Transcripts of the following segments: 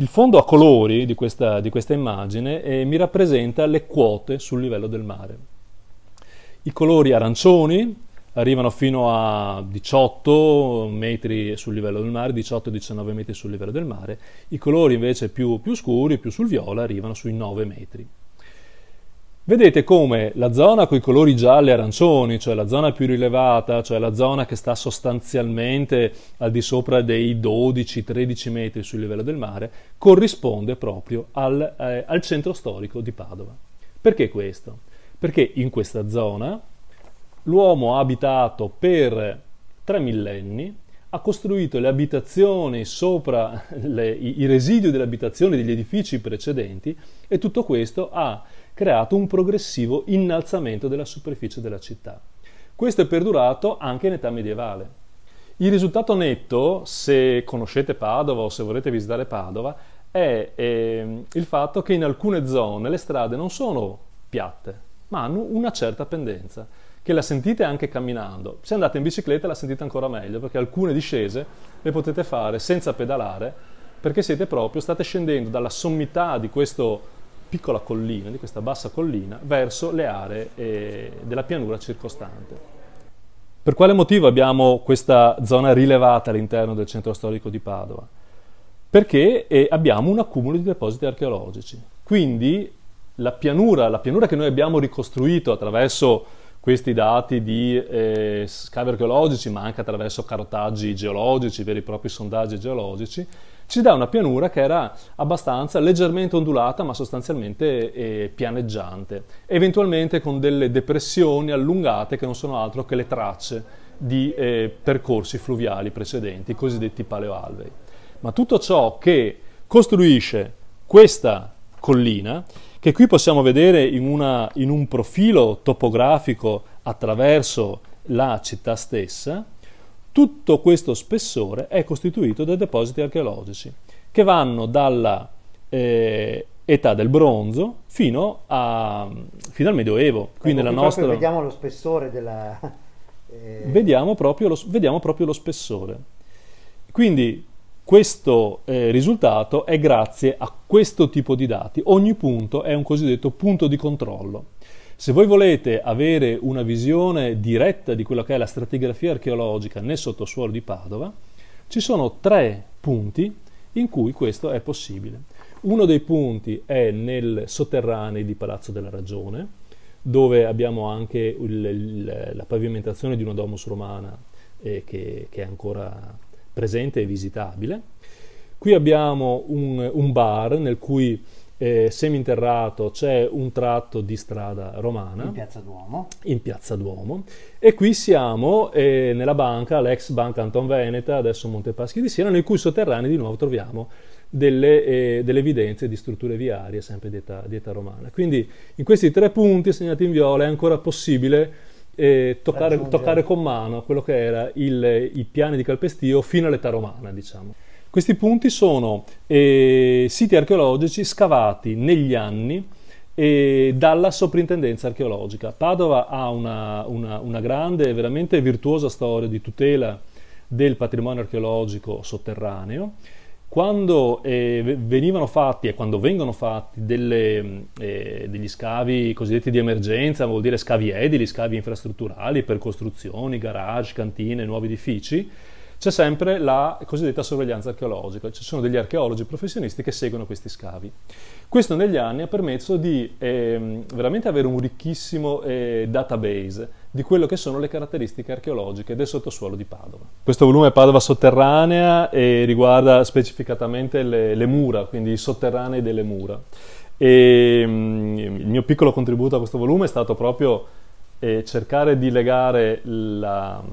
Il fondo a colori di questa, di questa immagine eh, mi rappresenta le quote sul livello del mare. I colori arancioni arrivano fino a 18 metri sul livello del mare, 18-19 metri sul livello del mare, i colori invece più, più scuri, più sul viola, arrivano sui 9 metri. Vedete come la zona con i colori gialli e arancioni, cioè la zona più rilevata, cioè la zona che sta sostanzialmente al di sopra dei 12-13 metri sul livello del mare, corrisponde proprio al, eh, al centro storico di Padova. Perché questo? Perché in questa zona l'uomo ha abitato per tre millenni, ha costruito le abitazioni sopra le, i, i residui delle abitazioni degli edifici precedenti e tutto questo ha creato un progressivo innalzamento della superficie della città. Questo è perdurato anche in età medievale. Il risultato netto, se conoscete Padova o se volete visitare Padova, è eh, il fatto che in alcune zone le strade non sono piatte, ma hanno una certa pendenza, che la sentite anche camminando. Se andate in bicicletta la sentite ancora meglio, perché alcune discese le potete fare senza pedalare, perché siete proprio, state scendendo dalla sommità di questo piccola collina, di questa bassa collina, verso le aree eh, della pianura circostante. Per quale motivo abbiamo questa zona rilevata all'interno del centro storico di Padova? Perché eh, abbiamo un accumulo di depositi archeologici. Quindi la pianura, la pianura che noi abbiamo ricostruito attraverso questi dati di eh, scavi archeologici, ma anche attraverso carotaggi geologici, veri e propri sondaggi geologici, ci dà una pianura che era abbastanza leggermente ondulata ma sostanzialmente eh, pianeggiante, eventualmente con delle depressioni allungate che non sono altro che le tracce di eh, percorsi fluviali precedenti, i cosiddetti paleoalvei. Ma tutto ciò che costruisce questa collina, che qui possiamo vedere in, una, in un profilo topografico attraverso la città stessa, tutto questo spessore è costituito da depositi archeologici che vanno dalla eh, età del bronzo fino, a, fino al Medioevo. Ecco, qui ecco, nostra... Vediamo lo spessore della... Eh... Vediamo, proprio lo, vediamo proprio lo spessore. Quindi questo eh, risultato è grazie a questo tipo di dati. Ogni punto è un cosiddetto punto di controllo. Se voi volete avere una visione diretta di quella che è la stratigrafia archeologica nel sottosuolo di Padova, ci sono tre punti in cui questo è possibile. Uno dei punti è nel sotterraneo di Palazzo della Ragione, dove abbiamo anche il, il, la pavimentazione di una domus romana eh, che, che, è ancora presente e visitabile. Qui abbiamo un, un bar nel cui eh, seminterrato c'è un tratto di strada romana. In Piazza Duomo. In Piazza Duomo. E qui siamo eh, nella banca, l'ex banca Anton Veneta, adesso Montepaschi di Siena, nei cui sotterranei di nuovo troviamo delle, eh, delle, evidenze di strutture viarie, sempre di età, di età, romana. Quindi in questi tre punti segnati in viola è ancora possibile eh, toccare, toccare, con mano quello che era il, i piani di Calpestio fino all'età romana, diciamo. Questi punti sono eh, siti archeologici scavati negli anni eh, dalla soprintendenza archeologica. Padova ha una, una, una grande, veramente virtuosa storia di tutela del patrimonio archeologico sotterraneo quando eh, venivano fatti e quando vengono fatti delle, eh, degli scavi cosiddetti di emergenza, vuol dire scavi edili, scavi infrastrutturali per costruzioni, garage, cantine, nuovi edifici, c'è sempre la cosiddetta sorveglianza archeologica, ci sono degli archeologi professionisti che seguono questi scavi. Questo negli anni ha permesso di eh, veramente avere un ricchissimo eh, database di quello che sono le caratteristiche archeologiche del sottosuolo di Padova. Questo volume è Padova sotterranea e riguarda specificatamente le, le mura, quindi i sotterranei delle mura. E, ehm, mh, il mio piccolo contributo a questo volume è stato proprio eh, cercare di legare la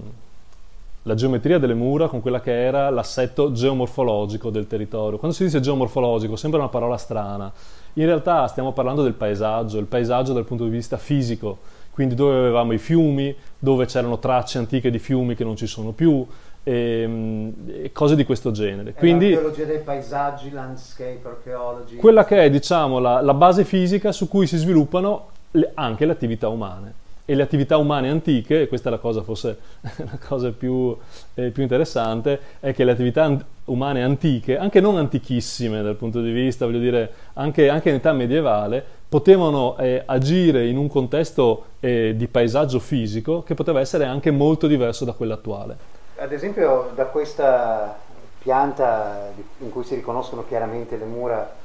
la geometria delle mura con quella che era l'assetto geomorfologico del territorio. Quando si dice geomorfologico sembra una parola strana, in realtà stiamo parlando del paesaggio, il paesaggio dal punto di vista fisico, quindi dove avevamo i fiumi, dove c'erano tracce antiche di fiumi che non ci sono più, ehm, e, cose di questo genere. Quindi, l'archeologia dei paesaggi, landscape archeology. Quella che è diciamo, la, la base fisica su cui si sviluppano le, anche le attività umane e le attività umane antiche, e questa è la cosa forse la cosa più, eh, più interessante, è che le attività an- umane antiche, anche non antichissime dal punto di vista, voglio dire, anche, anche in età medievale, potevano eh, agire in un contesto eh, di paesaggio fisico che poteva essere anche molto diverso da quello attuale. Ad esempio da questa pianta in cui si riconoscono chiaramente le mura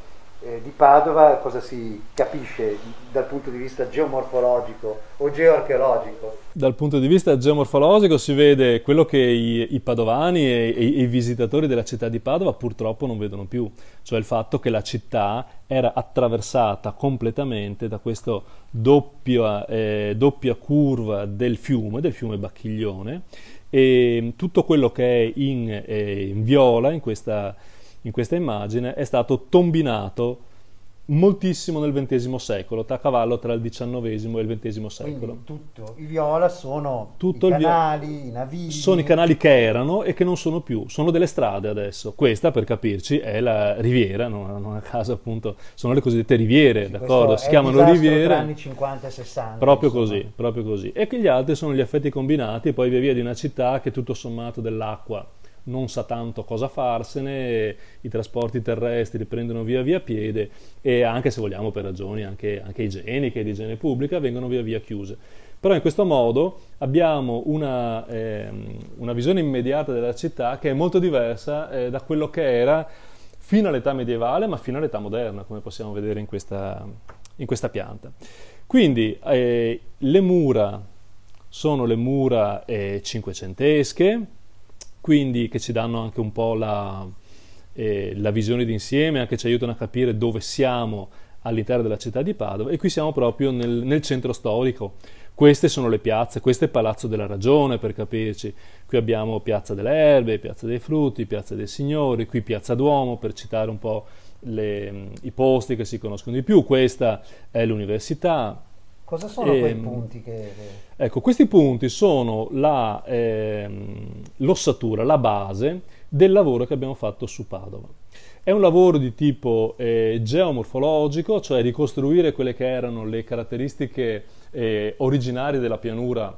eh, di Padova cosa si capisce dal punto di vista geomorfologico o geoarcheologico? Dal punto di vista geomorfologico si vede quello che i, i padovani e, e i visitatori della città di Padova purtroppo non vedono più, cioè il fatto che la città era attraversata completamente da questa doppia, eh, doppia curva del fiume, del fiume Bacchiglione, e tutto quello che è in, eh, in viola in questa in questa immagine, è stato tombinato moltissimo nel XX secolo, a cavallo tra il XIX e il XX secolo. Quindi tutto i viola sono tutto i canali, i navigli. Sono i canali che erano e che non sono più, sono delle strade adesso. Questa, per capirci, è la riviera, non, non a caso appunto, sono le cosiddette riviere, sì, d'accordo? Si chiamano riviere. Tra anni 50 e 60. Proprio insomma. così, proprio così. E che gli altri sono gli effetti combinati, poi via via di una città che tutto sommato dell'acqua non sa tanto cosa farsene, i trasporti terrestri li prendono via via piede e anche se vogliamo per ragioni anche, anche igieniche, di igiene pubblica, vengono via via chiuse. Però in questo modo abbiamo una, eh, una visione immediata della città che è molto diversa eh, da quello che era fino all'età medievale, ma fino all'età moderna, come possiamo vedere in questa, in questa pianta. Quindi eh, le mura sono le mura eh, cinquecentesche, quindi che ci danno anche un po' la, eh, la visione d'insieme, anche ci aiutano a capire dove siamo all'interno della città di Padova e qui siamo proprio nel, nel centro storico. Queste sono le piazze, questo è Palazzo della Ragione per capirci, qui abbiamo Piazza delle Erbe, Piazza dei Frutti, Piazza dei Signori, qui Piazza Duomo per citare un po' le, i posti che si conoscono di più, questa è l'università, Cosa sono e, quei ehm, punti che... Ecco, questi punti sono la, ehm, l'ossatura, la base del lavoro che abbiamo fatto su Padova. È un lavoro di tipo eh, geomorfologico, cioè ricostruire quelle che erano le caratteristiche eh, originarie della pianura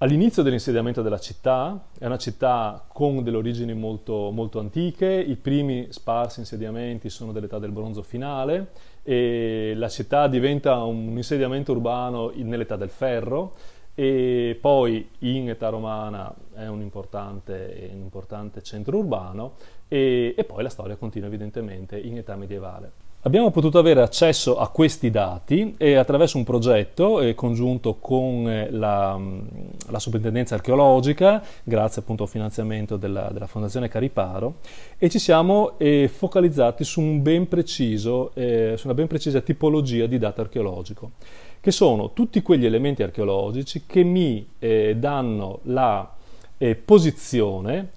all'inizio dell'insediamento della città. È una città con delle origini molto, molto antiche, i primi sparsi insediamenti sono dell'età del bronzo finale e la città diventa un insediamento urbano nell'età del ferro e poi in età romana è un importante, un importante centro urbano e, e poi la storia continua evidentemente in età medievale. Abbiamo potuto avere accesso a questi dati e attraverso un progetto eh, congiunto con eh, la, mm, la, Soprintendenza Archeologica, grazie appunto al finanziamento della, della Fondazione Cariparo, e ci siamo eh, focalizzati su, un ben preciso, eh, su una ben precisa tipologia di dato archeologico, che sono tutti quegli elementi archeologici che mi eh, danno la posizione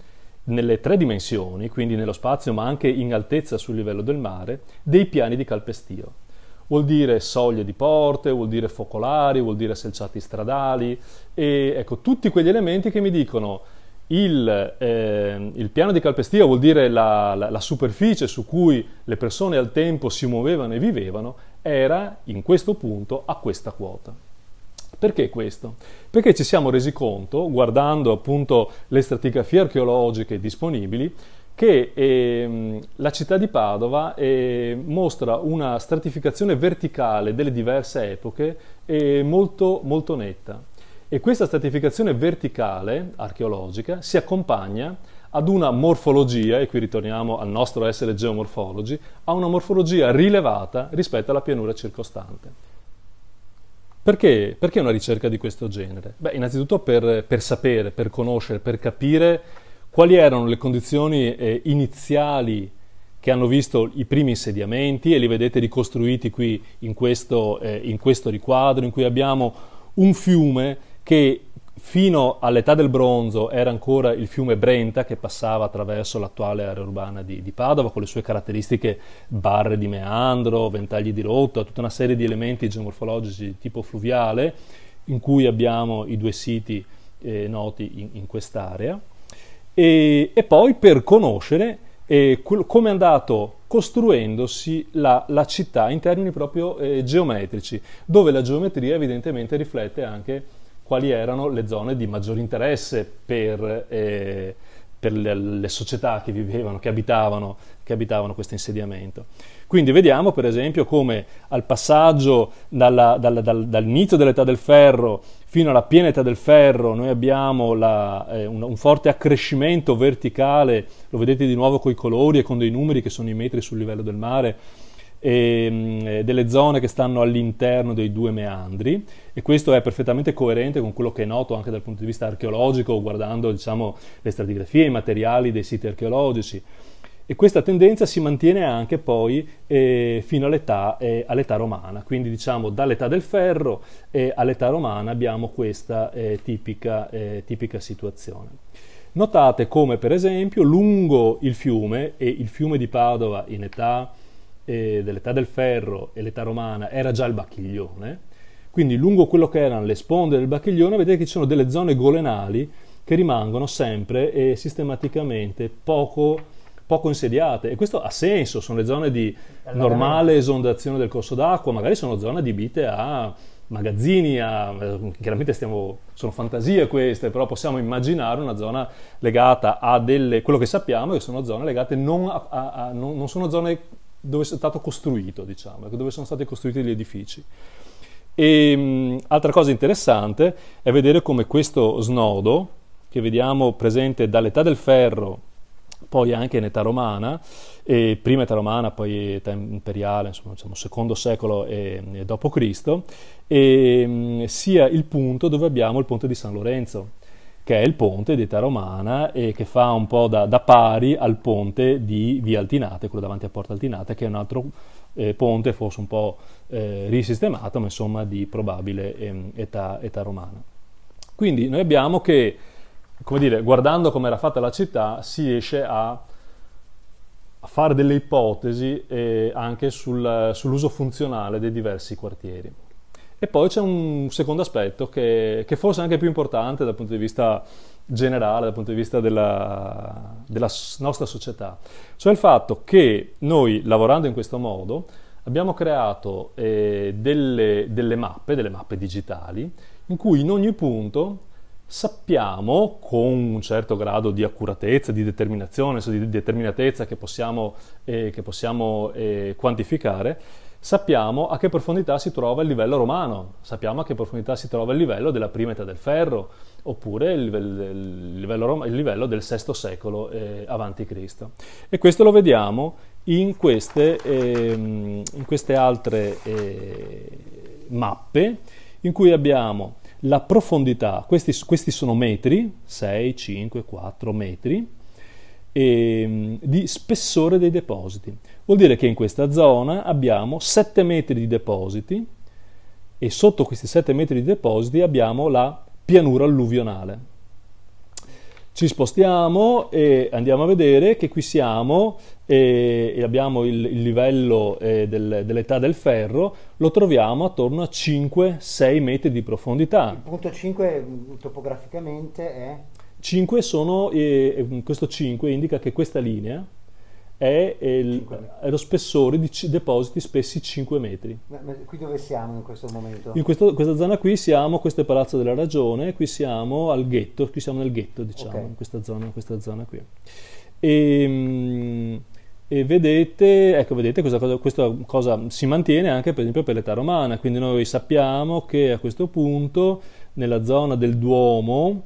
nelle tre dimensioni, quindi nello spazio ma anche in altezza sul livello del mare, dei piani di calpestio. Vuol dire soglie di porte, vuol dire focolari, vuol dire selciati stradali e ecco tutti quegli elementi che mi dicono il, eh, il piano di calpestio vuol dire la, la, la superficie su cui le persone al tempo si muovevano e vivevano era in questo punto a questa quota. Perché questo? Perché ci siamo resi conto, guardando appunto le stratigrafie archeologiche disponibili, che ehm, la città di Padova eh, mostra una stratificazione verticale delle diverse epoche eh, molto, molto netta. E questa stratificazione verticale archeologica si accompagna ad una morfologia, e qui ritorniamo al nostro essere geomorfologi, a una morfologia rilevata rispetto alla pianura circostante. Perché, perché, una ricerca di questo genere? Beh, innanzitutto per, per sapere, per conoscere, per capire quali erano le condizioni eh, iniziali che hanno visto i primi insediamenti e li vedete ricostruiti qui in questo, eh, in questo riquadro in cui abbiamo un fiume che fino all'età del bronzo era ancora il fiume Brenta che passava attraverso l'attuale area urbana di, di, Padova con le sue caratteristiche barre di meandro, ventagli di rotta, tutta una serie di elementi geomorfologici di tipo fluviale in cui abbiamo i due siti eh, noti in, in quest'area e, e, poi per conoscere eh, come è andato costruendosi la, la, città in termini proprio eh, geometrici, dove la geometria evidentemente riflette anche quali erano le zone di maggior interesse per, eh, per le, le, società che vivevano, che abitavano, che abitavano questo insediamento. Quindi vediamo per esempio come al passaggio dalla, dalla, dal, dall'inizio dell'età del ferro fino alla piena età del ferro noi abbiamo la, eh, un, un, forte accrescimento verticale, lo vedete di nuovo con i colori e con dei numeri che sono i metri sul livello del mare, e ehm, eh, delle zone che stanno all'interno dei due meandri e questo è perfettamente coerente con quello che è noto anche dal punto di vista archeologico guardando diciamo, le stratigrafie, e i materiali dei siti archeologici e questa tendenza si mantiene anche poi eh, fino all'età, eh, all'età, romana, quindi diciamo dall'età del ferro eh, all'età romana abbiamo questa eh, tipica, eh, tipica situazione. Notate come per esempio lungo il fiume, e il fiume di Padova in età eh, dell'età del ferro e l'età romana era già il bacchiglione, quindi lungo quello che erano le sponde del bacchiglione vedete che ci sono delle zone golenali che rimangono sempre e sistematicamente poco, poco insediate e questo ha senso, sono le zone di normale eh. esondazione del corso d'acqua, magari sono zone adibite a magazzini, a, eh, chiaramente stiamo, sono fantasie queste, però possiamo immaginare una zona legata a delle, quello che sappiamo che sono zone legate non, a, a, a non, non sono zone dove è stato costruito, diciamo, ecco, dove sono stati costruiti gli edifici. E, mh, mm, altra cosa interessante è vedere come questo snodo, che vediamo presente dall'età del ferro, poi anche in età romana, prima età romana, poi età imperiale, insomma, diciamo, secondo secolo e, e dopo Cristo, e, mh, mm, sia il punto dove abbiamo il ponte di San Lorenzo, che è il ponte di età romana e che fa un po' da, da, pari al ponte di Via Altinate, quello davanti a Porta Altinate, che è un altro eh, ponte forse un po' eh, risistemato, ma insomma di probabile eh, età, età romana. Quindi noi abbiamo che, come dire, guardando come era fatta la città, si riesce a a fare delle ipotesi eh, anche sul, sull'uso funzionale dei diversi quartieri. E poi c'è un secondo aspetto che, che forse è anche più importante dal punto di vista generale, dal punto di vista della, della nostra società, cioè il fatto che noi lavorando in questo modo abbiamo creato eh, delle, delle, mappe, delle mappe digitali, in cui in ogni punto sappiamo con un certo grado di accuratezza, di determinazione, di determinatezza che possiamo, eh, che possiamo eh, quantificare, sappiamo a che profondità si trova il livello romano, sappiamo a che profondità si trova il livello della prima età del ferro, oppure il livello, il livello del VI secolo eh, Cristo. E questo lo vediamo in queste, eh, in queste altre eh, mappe in cui abbiamo la profondità, questi, questi sono metri, 6, 5, 4 metri, e, ehm, di spessore dei depositi. Vuol dire che in questa zona abbiamo 7 metri di depositi e sotto questi 7 metri di depositi abbiamo la pianura alluvionale. Ci spostiamo e andiamo a vedere che qui siamo e, abbiamo il, il livello eh, del, dell'età del ferro, lo troviamo attorno a 5-6 metri di profondità. Il punto 5 mm, topograficamente è? 5 sono, eh, questo 5 indica che questa linea è, il, è lo spessore di c- depositi spessi 5 metri. Ma, ma qui dove siamo in questo momento? In questo, questa zona qui siamo, questo è Palazzo della Ragione, qui siamo al ghetto, qui siamo nel ghetto diciamo, okay. in, questa zona, questa zona qui. E, ehm, e vedete, ecco, vedete questa cosa, questa cosa si mantiene anche per esempio per l'età romana, quindi noi sappiamo che a questo punto nella zona del Duomo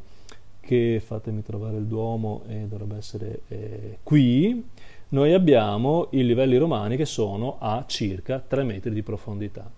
che fatemi trovare il Duomo e dovrebbe essere eh, qui, noi abbiamo i livelli romani che sono a circa 3 metri di profondità.